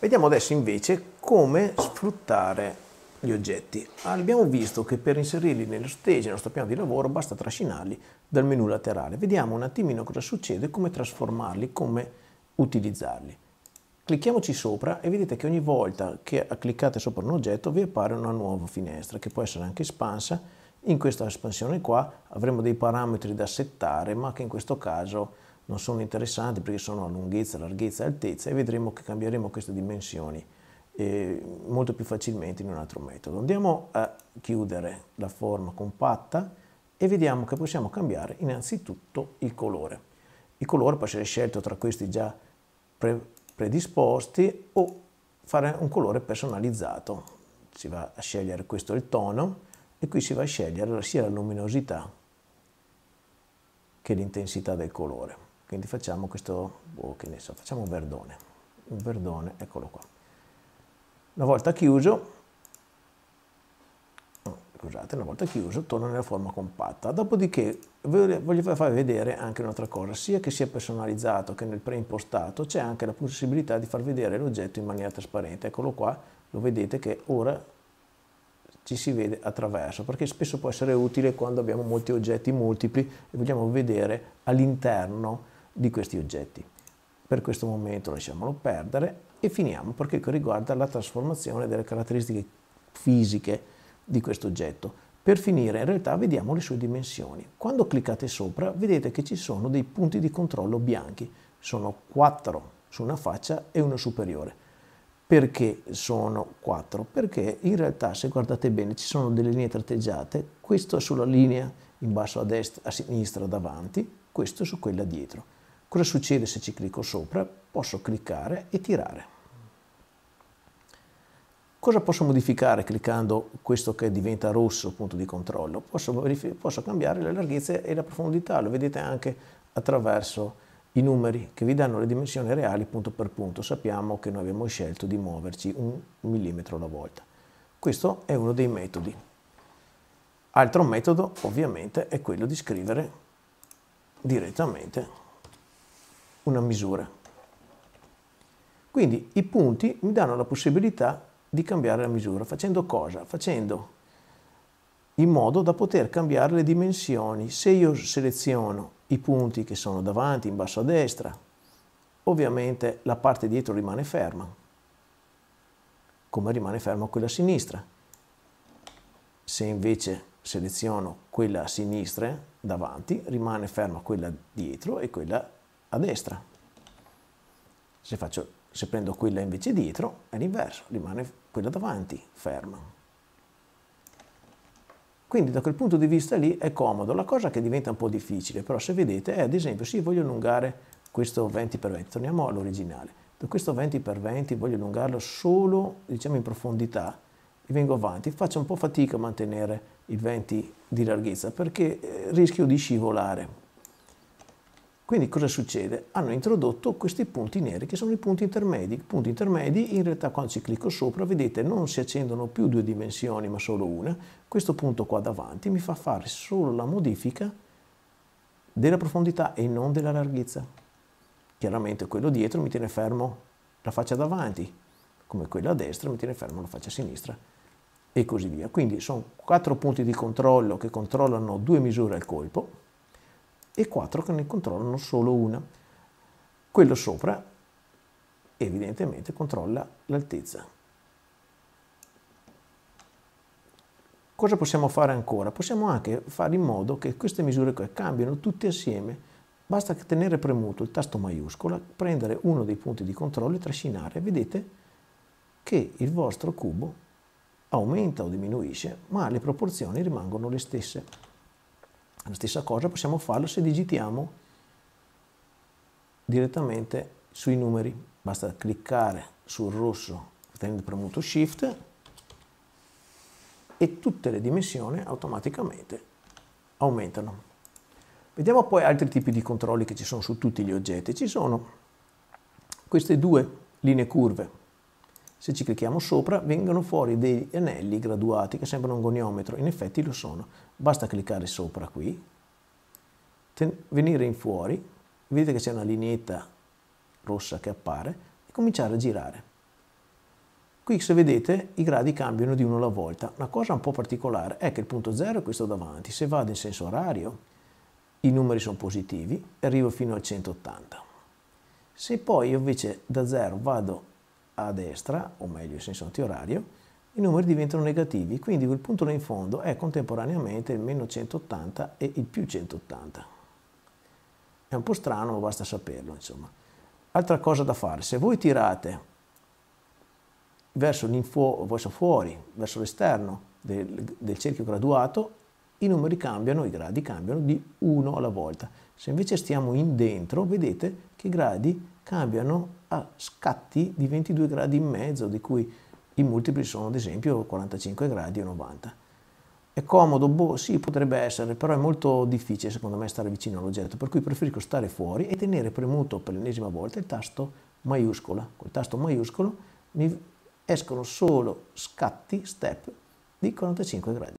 Vediamo adesso invece come sfruttare gli oggetti. Ah, abbiamo visto che per inserirli nello stage, nel nostro piano di lavoro, basta trascinarli dal menu laterale. Vediamo un attimino cosa succede, come trasformarli, come utilizzarli. Clicchiamoci sopra e vedete che ogni volta che cliccate sopra un oggetto vi appare una nuova finestra che può essere anche espansa. In questa espansione qua avremo dei parametri da settare ma che in questo caso non sono interessanti perché sono lunghezza, larghezza, altezza e vedremo che cambieremo queste dimensioni eh, molto più facilmente in un altro metodo. Andiamo a chiudere la forma compatta e vediamo che possiamo cambiare innanzitutto il colore. Il colore può essere scelto tra questi già pre predisposti o fare un colore personalizzato. Si va a scegliere questo il tono e qui si va a scegliere sia la luminosità che l'intensità del colore. Quindi facciamo questo, oh, che ne so, facciamo un verdone, un verdone, eccolo qua. Una volta chiuso, scusate, una volta chiuso torna nella forma compatta. Dopodiché voglio farvi vedere anche un'altra cosa, sia che sia personalizzato che nel preimpostato c'è anche la possibilità di far vedere l'oggetto in maniera trasparente. Eccolo qua, lo vedete che ora ci si vede attraverso, perché spesso può essere utile quando abbiamo molti oggetti multipli e vogliamo vedere all'interno di questi oggetti. Per questo momento lasciamolo perdere e finiamo per che riguarda la trasformazione delle caratteristiche fisiche di questo oggetto. Per finire in realtà vediamo le sue dimensioni. Quando cliccate sopra vedete che ci sono dei punti di controllo bianchi, sono quattro su una faccia e uno superiore. Perché sono quattro? Perché in realtà se guardate bene ci sono delle linee tratteggiate, questo è sulla linea in basso a destra, a sinistra, davanti, questo è su quella dietro Cosa succede se ci clicco sopra? Posso cliccare e tirare. Cosa posso modificare cliccando questo che diventa rosso punto di controllo? Posso, posso cambiare le larghezze e la profondità, lo vedete anche attraverso i numeri che vi danno le dimensioni reali punto per punto. Sappiamo che noi abbiamo scelto di muoverci un millimetro alla volta. Questo è uno dei metodi. Altro metodo ovviamente è quello di scrivere direttamente una misura. Quindi i punti mi danno la possibilità di cambiare la misura. Facendo cosa? Facendo in modo da poter cambiare le dimensioni. Se io seleziono i punti che sono davanti, in basso a destra, ovviamente la parte dietro rimane ferma, come rimane ferma quella a sinistra. Se invece seleziono quella a sinistra, davanti, rimane ferma quella dietro e quella a destra. Se, faccio, se prendo quella invece dietro è l'inverso, rimane quella davanti ferma. Quindi da quel punto di vista lì è comodo. La cosa che diventa un po' difficile, però se vedete, è ad esempio, se sì, voglio allungare questo 20x20, torniamo all'originale, da questo 20x20 voglio allungarlo solo diciamo, in profondità, e vengo avanti, faccio un po' fatica a mantenere il 20 di larghezza perché eh, rischio di scivolare. Quindi cosa succede? Hanno introdotto questi punti neri che sono i punti intermedi. I punti intermedi in realtà quando ci clicco sopra vedete non si accendono più due dimensioni ma solo una. Questo punto qua davanti mi fa fare solo la modifica della profondità e non della larghezza. Chiaramente quello dietro mi tiene fermo la faccia davanti, come quella a destra mi tiene fermo la faccia a sinistra e così via. Quindi sono quattro punti di controllo che controllano due misure al colpo e 4 che ne controllano solo una. Quello sopra evidentemente controlla l'altezza. Cosa possiamo fare ancora? Possiamo anche fare in modo che queste misure qua cambiano tutte assieme. Basta tenere premuto il tasto maiuscola, prendere uno dei punti di controllo e trascinare. Vedete che il vostro cubo aumenta o diminuisce, ma le proporzioni rimangono le stesse. La stessa cosa possiamo farlo se digitiamo direttamente sui numeri. Basta cliccare sul rosso tenendo premuto Shift e tutte le dimensioni automaticamente aumentano. Vediamo poi altri tipi di controlli che ci sono su tutti gli oggetti. Ci sono queste due linee curve se ci clicchiamo sopra vengono fuori dei anelli graduati che sembrano un goniometro, in effetti lo sono. Basta cliccare sopra qui, venire in fuori, vedete che c'è una lineetta rossa che appare e cominciare a girare. Qui se vedete i gradi cambiano di uno alla volta. Una cosa un po' particolare è che il punto 0 è questo davanti. Se vado in senso orario i numeri sono positivi e arrivo fino al 180. Se poi io invece da 0 vado a destra, o meglio in senso antiorario, i numeri diventano negativi, quindi il punto là in fondo è contemporaneamente il meno 180 e il più 180. È un po' strano, ma basta saperlo, insomma. Altra cosa da fare, se voi tirate verso, verso fuori, verso l'esterno del, del cerchio graduato, i numeri cambiano, i gradi cambiano di uno alla volta. Se invece stiamo in dentro, vedete che i gradi cambiano a scatti di 22 gradi e mezzo, di cui i multipli sono ad esempio 45 gradi o 90. È comodo? Boh, sì, potrebbe essere, però è molto difficile secondo me stare vicino all'oggetto, per cui preferisco stare fuori e tenere premuto per l'ennesima volta il tasto maiuscola. Col tasto maiuscolo mi escono solo scatti, step di 45 gradi.